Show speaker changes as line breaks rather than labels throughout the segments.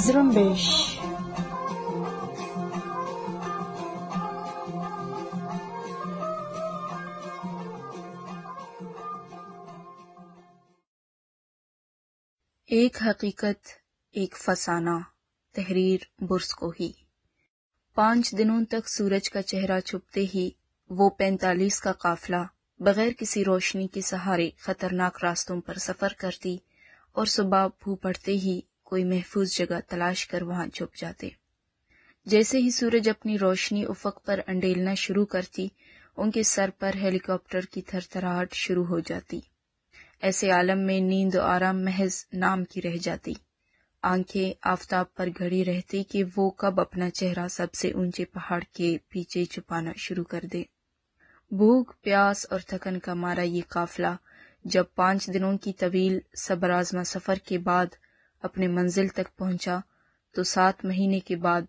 एक हकीकत एक फसाना तहरीर बुर्स को ही पांच दिनों तक सूरज का चेहरा छुपते ही वो पैंतालीस का काफिला बगैर किसी रोशनी के सहारे खतरनाक रास्तों पर सफर करती और सुबह भू पड़ते ही कोई महफूज जगह तलाश कर वहां छुप जाते जैसे ही सूरज अपनी रोशनी उफक पर अंडेलना शुरू करती उनके सर पर हेलीकॉप्टर की थरथराहट शुरू हो जाती ऐसे आलम में नींद आराम महज नाम की रह जाती आंखें आफताब पर घड़ी रहती कि वो कब अपना चेहरा सबसे ऊंचे पहाड़ के पीछे छुपाना शुरू कर दे भूख प्यास और थकन का मारा ये काफिला जब पांच दिनों की तवील सबराजमा सफर के बाद अपने मंजिल तक पहुंचा तो सात महीने के बाद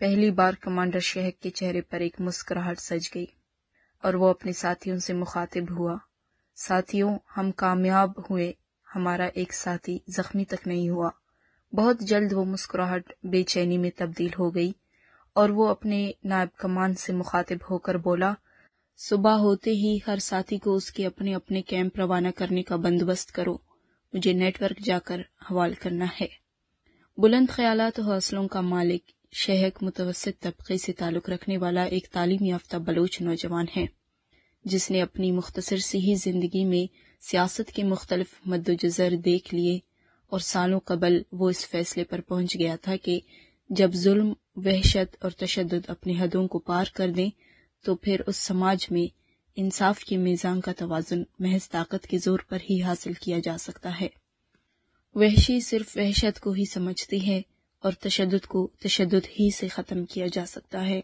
पहली बार कमांडर शेख के चेहरे पर एक मुस्कुराहट सज गई और वो अपने साथियों से मुखातिब हुआ साथियों हम कामयाब हुए हमारा एक साथी जख्मी तक नहीं हुआ बहुत जल्द वो मुस्कुराहट बेचैनी में तब्दील हो गई और वो अपने नायब कमान से मुखातिब होकर बोला सुबह होते ही हर साथी को उसके अपने अपने कैंप रवाना करने का बंदोबस्त करो मुझे नेटवर्क जाकर हवाल करना है बुलंद ख्यालात हौसलों का मालिक शहक मुतवसत तबके से ताल्लुक़ रखने वाला एक तालीम याफ्ता बलूच नौजवान है जिसने अपनी मुख्तसर सी ही जिंदगी में सियासत के मुख्तलिफ मद्दजर देख लिए और सालों कबल वो इस फैसले पर पहुंच गया था कि जब जुल्म वहशत और तशद अपने हदों को पार कर दें तो फिर उस समाज में इंसाफ के मेज़ान का तोजुन महज ताकत के जोर पर ही हासिल किया जा सकता है वहशी सिर्फ वहशत को ही समझती है और तशद को तशद ही से ख़त्म किया जा सकता है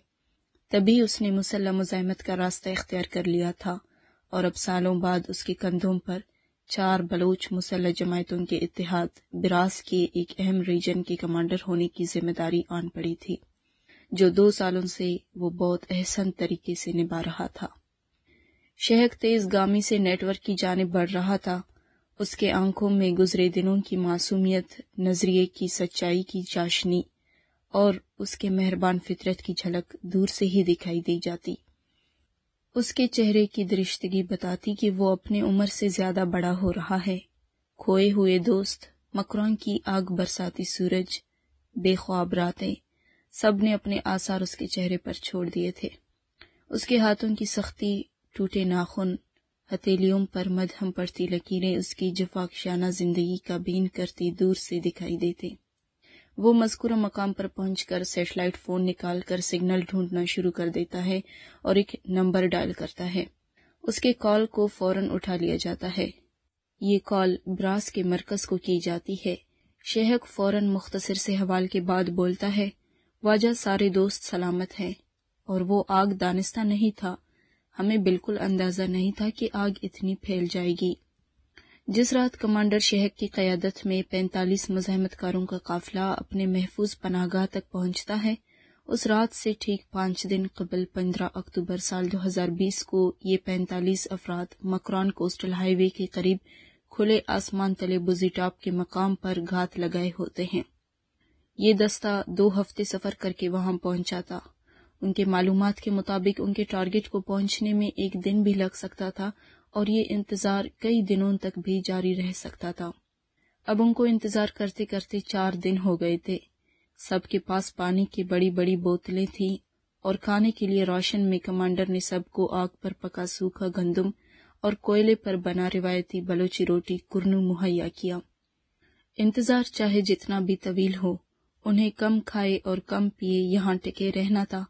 तभी उसने मुसल्ह मुजामत का रास्ता इख्तियार कर लिया था और अब सालों बाद उसके कंधों पर चार बलोच मुसल जमायतों के इतिहाद बिरास के एक अहम रीजन के कमांडर होने की जिम्मेदारी आन पड़ी थी जो दो सालों से वो बहुत अहसन तरीके से निभा रहा था शहक तेज गामी से नेटवर्क की जानब बढ़ रहा था उसके आंखों में गुजरे दिनों की मासूमियत नजरिए की सच्चाई की चाशनी और उसके मेहरबान फितरत की झलक दूर से ही दिखाई दी जाती उसके चेहरे की दृष्टगी बताती कि वो अपने उम्र से ज्यादा बड़ा हो रहा है खोए हुए दोस्त मकरौन की आग बरसाती सूरज बेख्वाब रातें सब ने अपने आसार उसके चेहरे पर छोड़ दिए थे उसके हाथों की सख्ती टूटे नाखून हथेलियों पर मधम पड़ती लकीरें उसकी जफाकशाना जिंदगी का बीन करती दूर से दिखाई देते वो मजकूरा मकाम पर पहुंचकर सेटेलाइट फोन निकालकर सिग्नल ढूंढना शुरू कर देता है और एक नंबर डायल करता है उसके कॉल को फौरन उठा लिया जाता है ये कॉल ब्रास के मरकज को की जाती है शेहक फौरन मुख्तसर से हवाल के बाद बोलता है वाजा सारे दोस्त सलामत हैं और वो आग दानिस्ता नहीं था हमें बिल्कुल अंदाजा नहीं था कि आग इतनी फैल जाएगी जिस रात कमांडर शहक की क्यादत में पैंतालीस मजामतकारों का काफिला अपने महफूज पनागाह तक पहुंचता है उस रात से ठीक पांच दिन कबल पंद्रह अक्टूबर साल 2020 को ये पैंतालीस अफराद मकरान कोस्टल हाईवे के करीब खुले आसमान तले बुजीटाप के मकाम पर घात लगाए होते हैं ये दस्ता दो हफ्ते सफर करके वहां पहुंचा था उनके मालूम के मुताबिक उनके टारगेट को पहुंचने में एक दिन भी लग सकता था और ये इंतज़ार कई दिनों तक भी जारी रह सकता था अब उनको इंतज़ार करते करते चार दिन हो गए थे सबके पास पानी की बड़ी बड़ी बोतलें थीं और खाने के लिए रोशन में कमांडर ने सबको आग पर पका सूखा गंदम और कोयले पर बना रिवायती बलोची रोटी कुरनू मुहैया किया इंतजार चाहे जितना भी तवील हो उन्हें कम खाए और कम पिए यहाँ टिके रहना था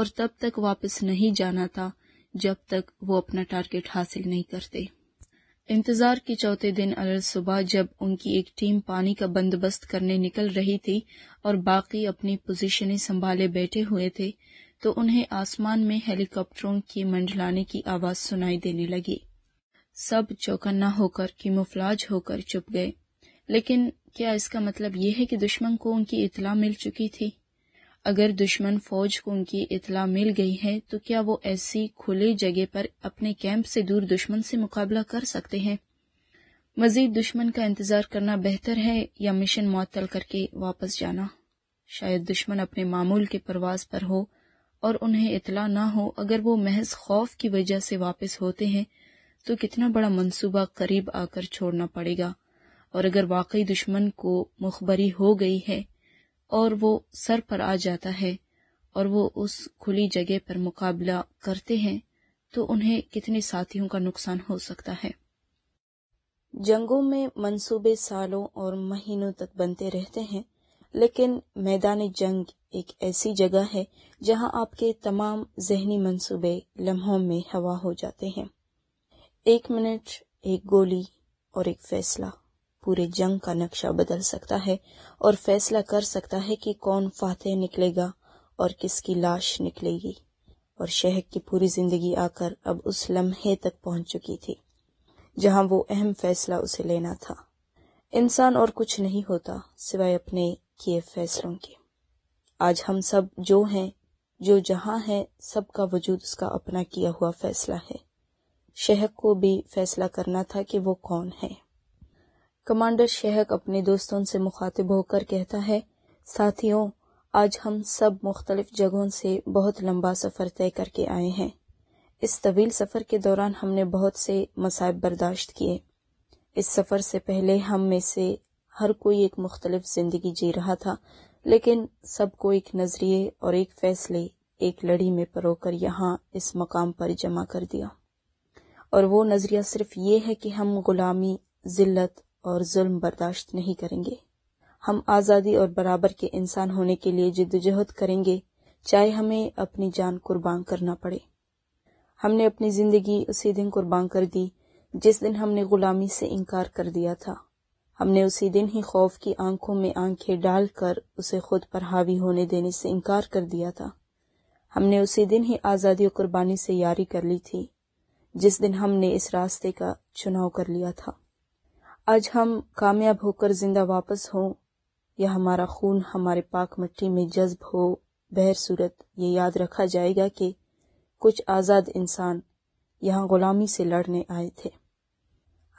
और तब तक वापस नहीं जाना था जब तक वो अपना टारगेट हासिल नहीं करते इंतजार के चौथे दिन अलग सुबह जब उनकी एक टीम पानी का बंदोबस्त करने निकल रही थी और बाकी अपनी पोजीशनें संभाले बैठे हुए थे तो उन्हें आसमान में हेलीकॉप्टरों की मंडलाने की आवाज सुनाई देने लगी सब चौकन्ना होकर की मुफलाज होकर चुप गए लेकिन क्या इसका मतलब यह है कि दुश्मन को उनकी इतला मिल चुकी थी अगर दुश्मन फौज को उनकी इतला मिल गई है तो क्या वो ऐसी खुले जगह पर अपने कैंप से दूर दुश्मन से मुकाबला कर सकते हैं मजीद दुश्मन का इंतजार करना बेहतर है या मिशन मअतल करके वापस जाना शायद दुश्मन अपने मामूल के परवास पर हो और उन्हें इतला ना हो अगर वो महज खौफ की वजह से वापस होते हैं तो कितना बड़ा मंसूबा करीब आकर छोड़ना पड़ेगा और अगर वाकई दुश्मन को मुखबरी हो गई है और वो सर पर आ जाता है और वो उस खुली जगह पर मुकाबला करते हैं तो उन्हें कितने साथियों का नुकसान हो सकता है जंगों में मंसूबे सालों और महीनों तक बनते रहते हैं लेकिन मैदान जंग एक ऐसी जगह है जहां आपके तमाम जहनी मंसूबे लम्हों में हवा हो जाते हैं एक मिनट एक गोली और एक फैसला पूरे जंग का नक्शा बदल सकता है और फैसला कर सकता है कि कौन फाते निकलेगा और किसकी लाश निकलेगी और शह की पूरी जिंदगी आकर अब उस लम्हे तक पहुंच चुकी थी जहां वो अहम फैसला उसे लेना था इंसान और कुछ नहीं होता सिवाय अपने किए फैसलों के आज हम सब जो हैं जो जहां है सबका वजूद उसका अपना किया हुआ फैसला है शहक को भी फैसला करना था कि वो कौन है कमांडर शहक अपने दोस्तों से मुखातिब होकर कहता है साथियों आज हम सब मुख्तलिफ जगहों से बहुत लंबा सफ़र तय करके आए हैं इस तवील सफ़र के दौरान हमने बहुत से मसायब बर्दाश्त किए इस सफ़र से पहले हम में से हर कोई एक मुख्तलिफ ज़िंदगी जी रहा था लेकिन सबको एक नज़रिए और एक फ़ैसले एक लड़ी में परोकर यहाँ इस मकाम पर जमा कर दिया और वो नज़रिया सिर्फ ये है कि हम गुलामी ज़िल्लत और जुल्म बर्दाश्त नहीं करेंगे हम आज़ादी और बराबर के इंसान होने के लिए जिद्दोजहद करेंगे चाहे हमें अपनी जान कुर्बान करना पड़े हमने अपनी ज़िंदगी उसी दिन कुर्बान कर दी जिस दिन हमने ग़ुलामी से इनकार कर दिया था हमने उसी दिन ही खौफ की आंखों में आंखें डालकर उसे खुद पर हावी होने देने से इनकार कर दिया था हमने उसी दिन ही आज़ादी और कुर्बानी से यारी कर ली थी जिस दिन हमने इस रास्ते का चुनाव कर लिया था आज हम कामयाब होकर जिंदा वापस हों या हमारा खून हमारे पाक मिट्टी में जज्ब हो बहर सूरत ये याद रखा जाएगा कि कुछ आज़ाद इंसान यहाँ ग़ुलामी से लड़ने आए थे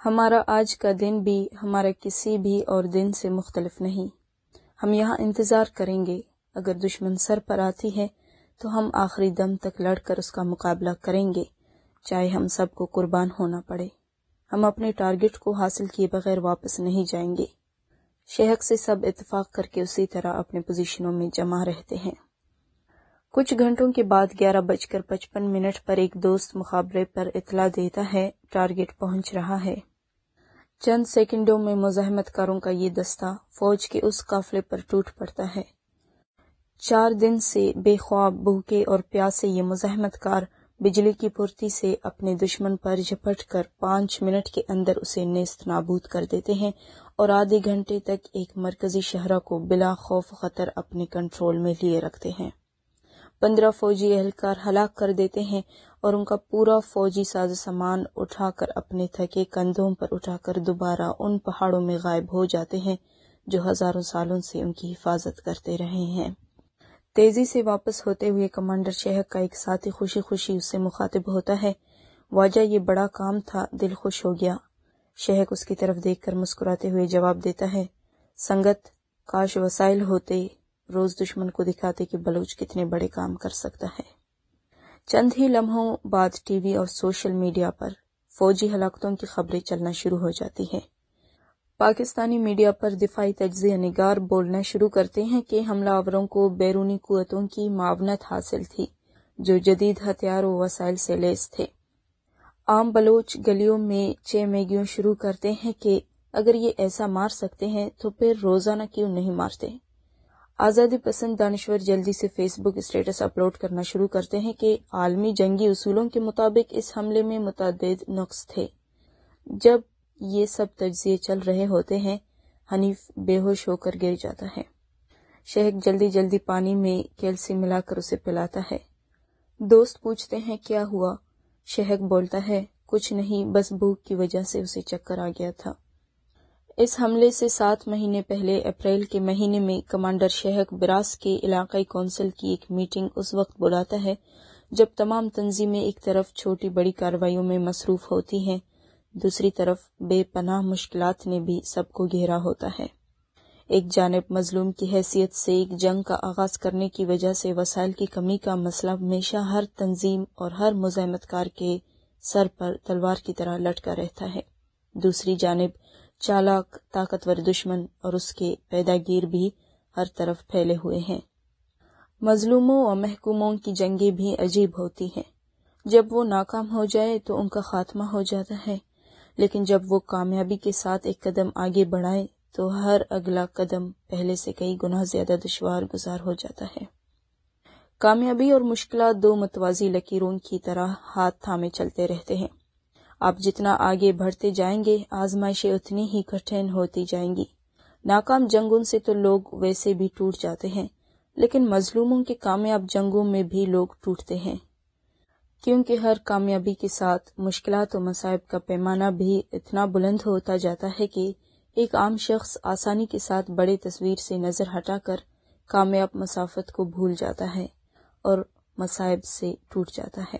हमारा आज का दिन भी हमारा किसी भी और दिन से मुख्तलफ नहीं हम यहाँ इंतज़ार करेंगे अगर दुश्मन सर पर आती है तो हम आखिरी दम तक लड़कर उसका मुकाबला करेंगे चाहे हम सबको कुर्बान होना पड़े हम अपने टारगेट को हासिल किए बगैर वापस नहीं जाएंगे शहक से सब इतफाक करके उसी तरह अपने पोजीशनों में जमा रहते हैं कुछ घंटों के बाद ग्यारह बजकर पचपन मिनट पर एक दोस्त मुखाबरे पर इतला देता है टारगेट पहुंच रहा है चंद सेकंडों में मुजाहमतकारों का ये दस्ता फौज के उस काफले पर टूट पड़ता है चार दिन से बेख्वाब भूखे और प्यासे ये मुजाहमतकार बिजली की पूर्ति से अपने दुश्मन पर झपट कर पांच मिनट के अंदर उसे नेस्त नाबूद कर देते हैं और आधे घंटे तक एक मरकजी शहरा को बिला खौफ खतर अपने कंट्रोल में लिए रखते हैं पंद्रह फौजी एहलकार हलाक कर देते हैं और उनका पूरा फौजी साज सामान उठाकर अपने थके कंधों पर उठाकर दोबारा उन पहाड़ों में गायब हो जाते हैं जो हजारों सालों से उनकी हिफाजत करते रहे हैं तेजी से वापस होते हुए कमांडर शहक का एक साथी खुशी खुशी उससे मुखातिब होता है वाजा ये बड़ा काम था दिल खुश हो गया शहक उसकी तरफ देखकर मुस्कुराते हुए जवाब देता है संगत काश वसाइल होते रोज दुश्मन को दिखाते कि बलूच कितने बड़े काम कर सकता है चंद ही लम्हों बाद टीवी और सोशल मीडिया पर फौजी हलाकतों की खबरें चलना शुरू हो जाती हैं पाकिस्तानी मीडिया पर दिफाई तजिया निगार बोलना शुरू करते हैं कि हमलावरों को बैरूनी कुतों की मावनत हासिल थी जो जदीद व वसाइल से लैस थे आम बलोच गलियों में चे मैगियों शुरू करते हैं कि अगर ये ऐसा मार सकते हैं तो फिर रोजाना क्यों नहीं मारते आज़ादी पसंद दानश्वर जल्दी से फेसबुक स्टेटस अपलोड करना शुरू करते हैं कि आलमी जंगी उसूलों के मुताबिक इस हमले में मुतद नुक्स थे जब ये सब तजिए चल रहे होते हैं हनीफ बेहोश होकर गिर जाता है शेख जल्दी जल्दी पानी में कैल्सी मिलाकर उसे पिलाता है दोस्त पूछते हैं क्या हुआ शेख बोलता है कुछ नहीं बस भूख की वजह से उसे चक्कर आ गया था इस हमले से सात महीने पहले अप्रैल के महीने में कमांडर शहक बिरास के इलाकाई कौंसिल की एक मीटिंग उस वक्त बुलाता है जब तमाम तंजीमें एक तरफ छोटी बड़ी कार्रवाई में मसरूफ होती हैं दूसरी तरफ बेपनाह मुश्किलात ने भी सबको घेरा होता है एक जानब मजलूम की हैसियत से एक जंग का आगाज करने की वजह से वसाइल की कमी का मसला हमेशा हर तंजीम और हर मुजामतकार के सर पर तलवार की तरह लटका रहता है दूसरी जानब चालाक ताकतवर दुश्मन और उसके पैदागीर भी हर तरफ फैले हुए हैं मजलूमों और महकूमों की जंगें भी अजीब होती हैं जब वो नाकाम हो जाए तो उनका खात्मा हो जाता है लेकिन जब वो कामयाबी के साथ एक कदम आगे बढ़ाए तो हर अगला कदम पहले से कई गुना ज्यादा दुशवार गुजार हो जाता है कामयाबी और मुश्किल दो मतवाजी लकीरों की तरह हाथ थामे चलते रहते हैं आप जितना आगे बढ़ते जाएंगे आजमाइशें उतनी ही कठिन होती जाएंगी नाकाम जंगों से तो लोग वैसे भी टूट जाते हैं लेकिन मजलूमों के कामयाब जंगों में भी लोग टूटते हैं क्योंकि हर कामयाबी के साथ मुश्किल और मसायब का पैमाना भी इतना बुलंद होता जाता है कि एक आम शख्स आसानी के साथ बड़े तस्वीर से नज़र हटाकर कामयाब मसाफत को भूल जाता है और मसायब से टूट जाता है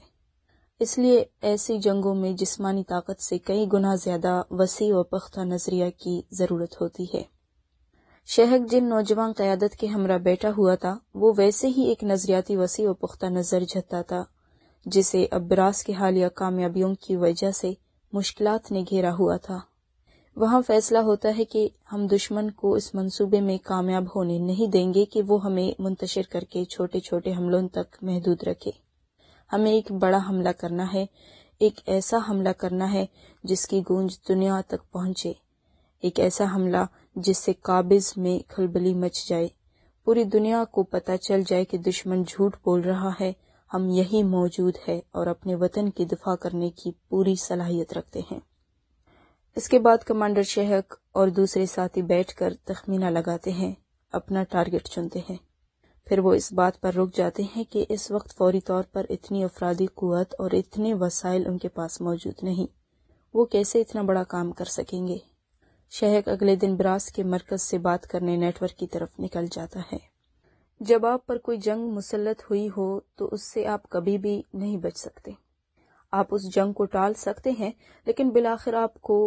इसलिए ऐसी जंगों में जिस्मानी ताकत से कई गुना ज़्यादा वसी व पख्ता नज़रिया की ज़रूरत होती है शहक जिन नौजवान क़्यादत के हमरा बैठा हुआ था वो वैसे ही एक नज़रियाती वसी व पुख्ता नज़र था जिसे अब्रास के हालिया कामयाबियों की वजह से मुश्किल ने घेरा हुआ था वहाँ फैसला होता है कि हम दुश्मन को इस मंसूबे में कामयाब होने नहीं देंगे कि वो हमें मुंतशिर करके छोटे छोटे हमलों तक महदूद रखे हमें एक बड़ा हमला करना है एक ऐसा हमला करना है जिसकी गूंज दुनिया तक पहुंचे एक ऐसा हमला जिससे काबिज में खलबली मच जाए पूरी दुनिया को पता चल जाए कि दुश्मन झूठ बोल रहा है हम यही मौजूद है और अपने वतन की दफा करने की पूरी सलाहियत रखते हैं इसके बाद कमांडर शेहक और दूसरे साथी बैठकर तखमीना लगाते हैं अपना टारगेट चुनते हैं फिर वो इस बात पर रुक जाते हैं कि इस वक्त फौरी तौर पर इतनी अफराधी कुत और इतने वसाइल उनके पास मौजूद नहीं वो कैसे इतना बड़ा काम कर सकेंगे शेहक अगले दिन ब्रास के मरकज से बात करने नेटवर्क की तरफ निकल जाता है जब आप पर कोई जंग मुसलत हुई हो तो उससे आप कभी भी नहीं बच सकते आप उस जंग को टाल सकते हैं लेकिन बिलाखिर आपको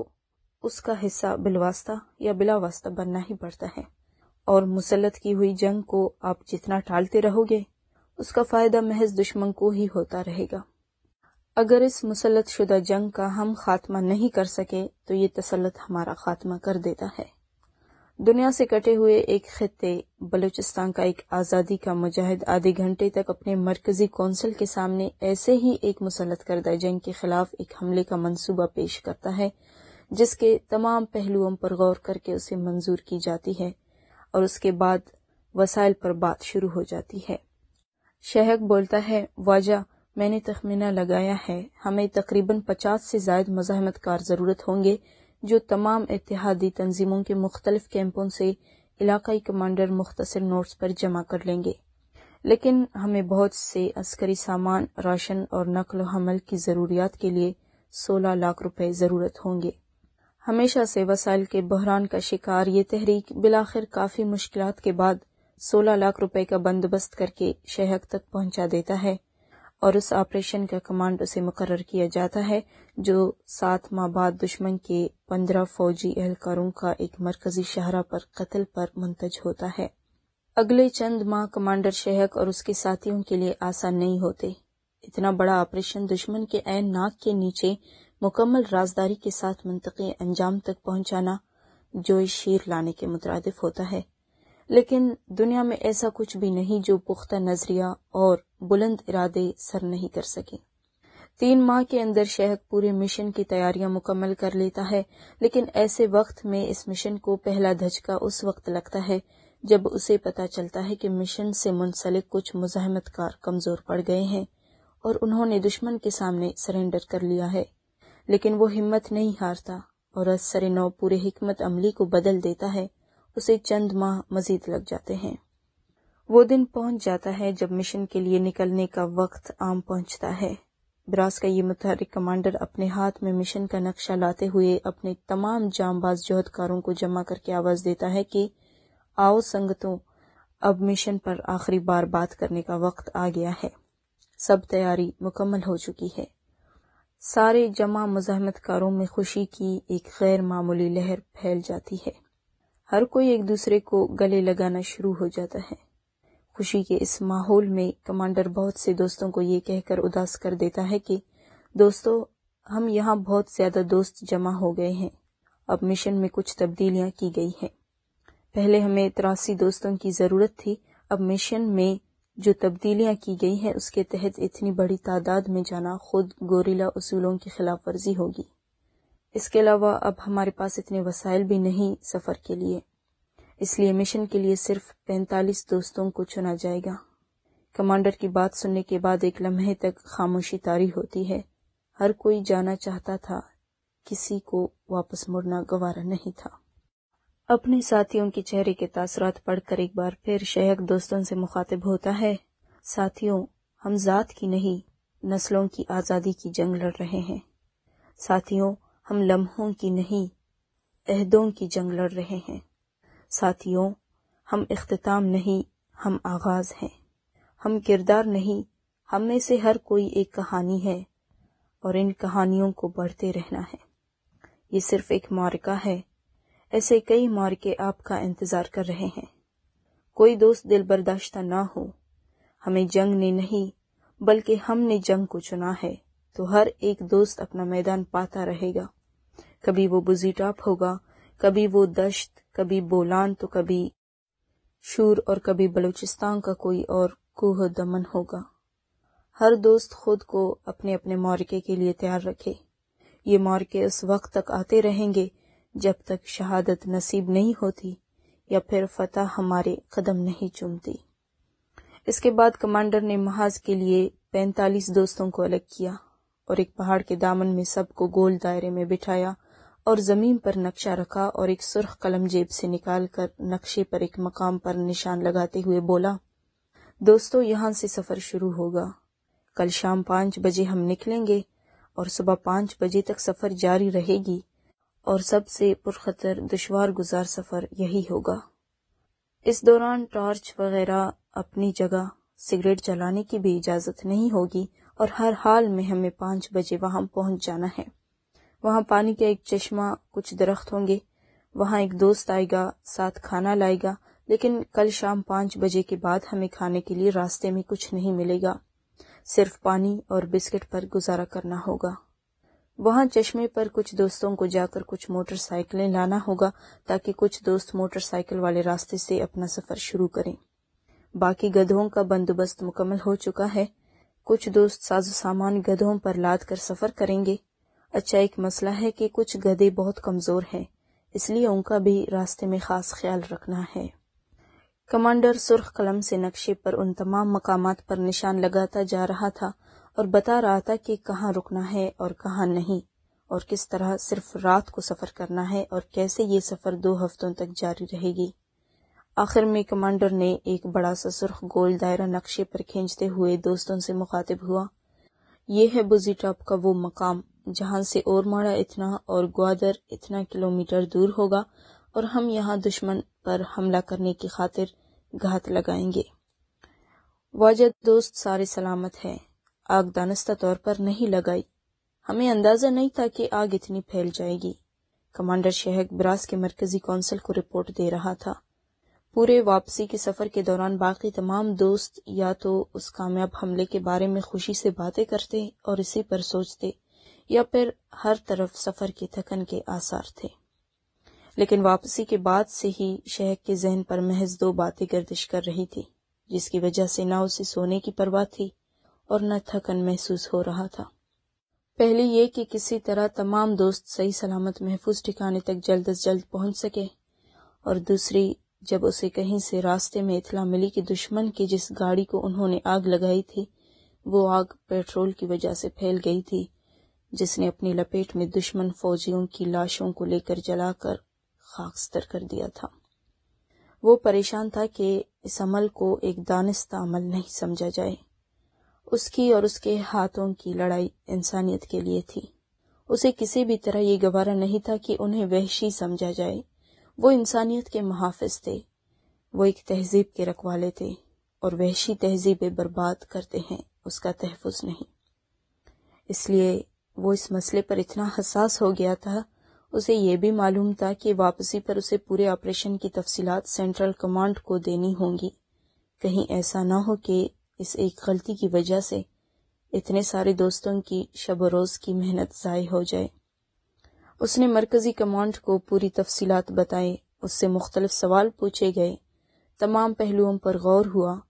उसका हिस्सा बिलवास्ता या बिलावास्ता बनना ही पड़ता है और मुसलत की हुई जंग को आप जितना टालते रहोगे उसका फायदा महज दुश्मन को ही होता रहेगा अगर इस मुसलत शुदा जंग का हम खात्मा नहीं कर सके तो ये तसलत हमारा खात्मा कर देता है दुनिया से कटे हुए एक खत्े बलूचिस्तान का एक आज़ादी का मुजाहिद आधे घंटे तक अपने मरकजी कौंसिल के सामने ऐसे ही एक मुसलत करदा जंग के खिलाफ एक हमले का मंसूबा पेश करता है जिसके तमाम पहलुओं पर गौर करके उसे मंजूर की जाती है और उसके बाद वसाइल पर बात शुरू हो जाती है शहक बोलता है वाजा मैंने तखमीना लगाया है हमें तकरीबन पचास से जायद मजामत कार ज़रूरत होंगे जो तमाम इतिहादी तंजीमों के मुख्तलिफ कैंपों से इलाकई कमांडर मुख्तर नोट्स पर जमा कर लेंगे लेकिन हमें बहुत से अस्करी सामान राशन और नकल हमल की ज़रूरियात के लिए सोलह लाख रुपए ज़रूरत होंगे हमेशा से वसाइल के बहरान का शिकार ये तहरीक बिलाखिर काफ़ी मुश्किल के बाद सोलह लाख रुपए का बंदोबस्त करके शहक तक पहुंचा देता है और उस ऑपरेशन का कमांड उसे मुकर किया जाता है जो सात माह बाद दुश्मन के पंद्रह फौजी एहलकारों का एक मरकजी शहरा पर कत्ल पर मुंतज होता है अगले चंद माह कमांडर शहक और उसके साथियों के लिए आसान नहीं होते इतना बड़ा ऑपरेशन दुश्मन के ऐन नाक के नीचे मुकम्मल राजदारी के साथ मनतकी अंजाम तक पहुंचाना जो शीर लाने के मुतरद होता है लेकिन दुनिया में ऐसा कुछ भी नहीं जो पुख्ता नजरिया और बुलंद इरादे सर नहीं कर सके तीन माह के अंदर शहर पूरे मिशन की तैयारियां मुकम्मल कर लेता है लेकिन ऐसे वक्त में इस मिशन को पहला धचका उस वक्त लगता है जब उसे पता चलता है कि मिशन से मुंसलिक कुछ कार कमजोर पड़ गए हैं और उन्होंने दुश्मन के सामने सरेंडर कर लिया है लेकिन वो हिम्मत नहीं हारता और सरे नौ पूरे हिकमत अमली को बदल देता है उसे चंद माह मजीद लग जाते हैं वो दिन पहुंच जाता है जब मिशन के लिए निकलने का वक्त आम पहुंचता है ब्रास का ये मुतहरिक कमांडर अपने हाथ में मिशन का नक्शा लाते हुए अपने तमाम जामबाज जोहदकारों को जमा करके आवाज़ देता है कि आओ संगतों अब मिशन पर आखिरी बार बात करने का वक्त आ गया है सब तैयारी मुकम्मल हो चुकी है सारे जमा मुजाहमतकारों कारों में खुशी की एक गैर मामूली लहर फैल जाती है हर कोई एक दूसरे को गले लगाना शुरू हो जाता है खुशी के इस माहौल में कमांडर बहुत से दोस्तों को ये कहकर उदास कर देता है कि दोस्तों हम यहाँ बहुत ज्यादा दोस्त जमा हो गए हैं अब मिशन में कुछ तब्दीलियां की गई हैं पहले हमें तिरासी दोस्तों की जरूरत थी अब मिशन में जो तब्दीलियां की गई हैं उसके तहत इतनी बड़ी तादाद में जाना खुद गोरिला उसूलों की खिलाफ वर्जी होगी इसके अलावा अब हमारे पास इतने वसाइल भी नहीं सफ़र के लिए इसलिए मिशन के लिए सिर्फ पैंतालीस दोस्तों को चुना जाएगा कमांडर की बात सुनने के बाद एक लम्हे तक खामोशी तारी होती है हर कोई जाना चाहता था किसी को वापस मुड़ना गवारा नहीं था अपने साथियों के चेहरे के तासरात पढ़कर एक बार फिर शहक दोस्तों से मुखातिब होता है साथियों हम जात की नहीं नस्लों की आज़ादी की जंग लड़ रहे हैं साथियों हम लम्हों की नहीं अहदों की जंग लड़ रहे हैं साथियों हम इख्तिताम नहीं हम आगाज़ हैं हम किरदार नहीं हम में से हर कोई एक कहानी है और इन कहानियों को बढ़ते रहना है ये सिर्फ एक मार्का है ऐसे कई मार्के आपका इंतज़ार कर रहे हैं कोई दोस्त दिल बर्दाश्ता ना हो हमें जंग ने नहीं बल्कि हमने जंग को चुना है तो हर एक दोस्त अपना मैदान पाता रहेगा कभी वो बुजी टॉप होगा कभी वो दश्त कभी बोलान तो कभी शूर और कभी बलूचिस्तान का कोई और कुह दमन होगा हर दोस्त खुद को अपने अपने मौरके के लिए तैयार रखे ये मौरके उस वक्त तक आते रहेंगे जब तक शहादत नसीब नहीं होती या फिर फतह हमारे कदम नहीं चूमती इसके बाद कमांडर ने महाज के लिए पैंतालीस दोस्तों को अलग किया और एक पहाड़ के दामन में सबको गोल दायरे में बिठाया और ज़मीन पर नक्शा रखा और एक सुर्ख कलम जेब से निकाल कर नक्शे पर एक मकाम पर निशान लगाते हुए बोला दोस्तों यहाँ से सफ़र शुरू होगा कल शाम पाँच बजे हम निकलेंगे और सुबह पाँच बजे तक सफ़र जारी रहेगी और सबसे पुरखतर दुशवार गुजार सफ़र यही होगा इस दौरान टॉर्च वगैरह अपनी जगह सिगरेट जलाने की भी इजाज़त नहीं होगी और हर हाल में हमें पांच बजे वहाँ पहुँच जाना है वहाँ पानी का एक चश्मा कुछ दरख्त होंगे वहाँ एक दोस्त आएगा साथ खाना लाएगा लेकिन कल शाम पाँच बजे के बाद हमें खाने के लिए रास्ते में कुछ नहीं मिलेगा सिर्फ पानी और बिस्किट पर गुजारा करना होगा वहाँ चश्मे पर कुछ दोस्तों को जाकर कुछ मोटरसाइकिलें लाना होगा ताकि कुछ दोस्त मोटरसाइकिल वाले रास्ते से अपना सफर शुरू करें बाकी गधों का बंदोबस्त मुकम्मल हो चुका है कुछ दोस्त साजो सामान गधों पर लाद कर सफर करेंगे अच्छा एक मसला है कि कुछ गधे बहुत कमज़ोर हैं इसलिए उनका भी रास्ते में ख़ास ख्याल रखना है कमांडर सुर्ख कलम से नक्शे पर उन तमाम मकाम पर निशान लगाता जा रहा था और बता रहा था कि कहाँ रुकना है और कहाँ नहीं और किस तरह सिर्फ रात को सफ़र करना है और कैसे ये सफ़र दो हफ्तों तक जारी रहेगी आखिर में कमांडर ने एक बड़ा सा सुर्ख गोल दायरा नक्शे पर खींचते हुए दोस्तों से मुखातिब हुआ यह है बुजी टॉप का वो मकाम जहां से ओरमाड़ा इतना और ग्वादर इतना किलोमीटर दूर होगा और हम यहां दुश्मन पर हमला करने की खातिर घात लगाएंगे वाजद दोस्त सारे सलामत हैं आग दानस्ता तौर पर नहीं लगाई हमें अंदाजा नहीं था कि आग इतनी फैल जाएगी कमांडर शहक ब्रास के मरकजी कौंसल को रिपोर्ट दे रहा था पूरे वापसी के सफर के दौरान बाकी तमाम दोस्त या तो उस कामयाब हमले के बारे में खुशी से बातें करते और इसी पर सोचते या फिर हर तरफ सफर की थकन के आसार थे लेकिन वापसी के बाद से ही शहक के जहन पर महज दो बातें गर्दिश कर रही थी जिसकी वजह से ना उसे सोने की परवाह थी और न थकन महसूस हो रहा था पहले ये कि किसी तरह तमाम दोस्त सही सलामत महफूज ठिकाने तक जल्द अज जल्द पहुंच सके और दूसरी जब उसे कहीं से रास्ते में इतला मिली कि दुश्मन की जिस गाड़ी को उन्होंने आग लगाई थी वो आग पेट्रोल की वजह से फैल गई थी जिसने अपनी लपेट में दुश्मन फौजियों की लाशों को लेकर जलाकर खाकस्तर कर दिया था वो परेशान था कि इस अमल को एक दानिस्ता अमल नहीं समझा जाए उसकी और उसके हाथों की लड़ाई इंसानियत के लिए थी उसे किसी भी तरह ये गवारा नहीं था कि उन्हें वहशी समझा जाए वो इंसानियत के मुहाफिज थे वो एक तहजीब के रखवाले थे और वहशी तहजीबें बर्बाद करते हैं उसका तहफ़ नहीं इसलिए वो इस मसले पर इतना हसास हो गया था उसे यह भी मालूम था कि वापसी पर उसे पूरे ऑपरेशन की तफसीलात सेंट्रल कमांड को देनी होंगी कहीं ऐसा ना हो कि इस एक गलती की वजह से इतने सारे दोस्तों की शब रोज़ की मेहनत ज़ाय हो जाए उसने मरकज़ी कमांड को पूरी तफसीलात बताए उससे मुख्तलिफ सवाल पूछे गए तमाम पहलुओं पर गौर हुआ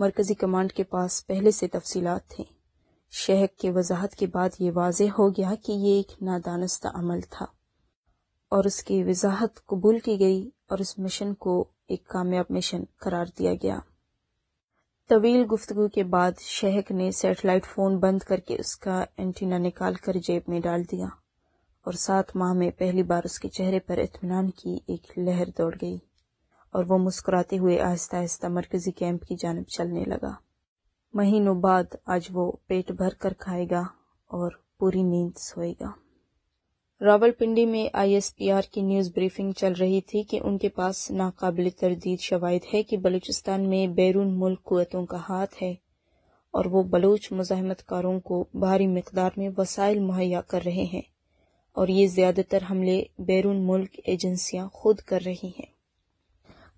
मरकज़ी कमांड के पास पहले से तफसीलात थीं शेह की वजाहत के बाद ये वाज हो गया कि ये एक नादानस्ता अमल था और उसकी वजाहत कबूल की गई और इस मिशन को एक कामयाब मिशन करार दिया गया तवील गुफ्तगु के बाद शेख ने सैटेलाइट फ़ोन बंद करके उसका एंटीना निकाल कर जेब में डाल दिया और सात माह में पहली बार उसके चेहरे पर इतमान की एक लहर दौड़ गई और वो मुस्कुराते हुए आहिस्ता आहिस्ता मरकजी कैंप की जानब चलने लगा महीनों बाद आज वो पेट भर कर खाएगा और पूरी नींद सोएगा रावलपिंडी में आईएसपीआर की न्यूज ब्रीफिंग चल रही थी कि उनके पास नाकाबिल तरदीद शवाद है कि बलूचिस्तान में बैरून मुल्क कुतों का हाथ है और वो बलूच मुजामतकारों को भारी मकदार में वसाइल मुहैया कर रहे हैं और ये ज्यादातर हमले बैरून मुल्क एजेंसियां खुद कर रही हैं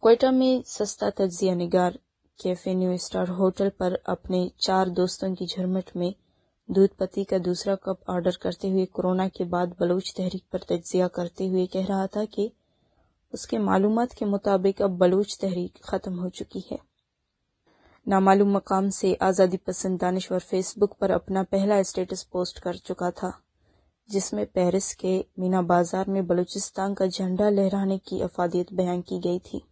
कोयटा में सस्ता तजिया निगार कैफे न्यू स्टार होटल पर अपने चार दोस्तों की झरमट में दूधपति का दूसरा कप ऑर्डर करते हुए कोरोना के बाद बलूच तहरीक पर तजिया करते हुए कह रहा था कि उसके मालूम के मुताबिक अब बलूच तहरीक ख़त्म हो चुकी है नामालूम मकाम से आज़ादी पसंद दानश्वर फेसबुक पर अपना पहला स्टेटस पोस्ट कर चुका था जिसमें पेरिस के मीना बाजार में बलूचिस्तान का झंडा लहराने की अफादियत बयान की गई थी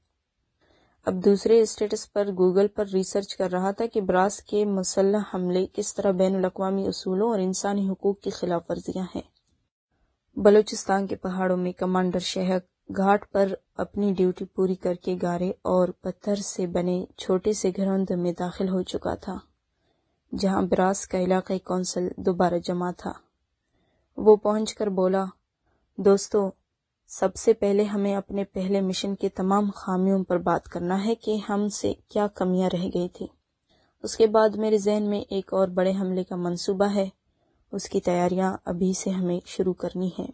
अब दूसरे स्टेटस पर गूगल पर रिसर्च कर रहा था कि ब्रास के मसल हमले किस तरह बैन अवी असूलों और इंसानी हकूक की खिलाफ वर्जियां हैं बलूचिस्तान के पहाड़ों में कमांडर शहक घाट पर अपनी ड्यूटी पूरी करके गारे और पत्थर से बने छोटे से घरौंद में दाखिल हो चुका था जहां ब्रास का इलाकाई कौंसल दोबारा जमा था वो पहुंचकर बोला दोस्तों सबसे पहले हमें अपने पहले मिशन के तमाम खामियों पर बात करना है कि हमसे क्या कमियां रह गई थी उसके बाद मेरे जहन में एक और बड़े हमले का मंसूबा है उसकी तैयारियां अभी से हमें शुरू करनी है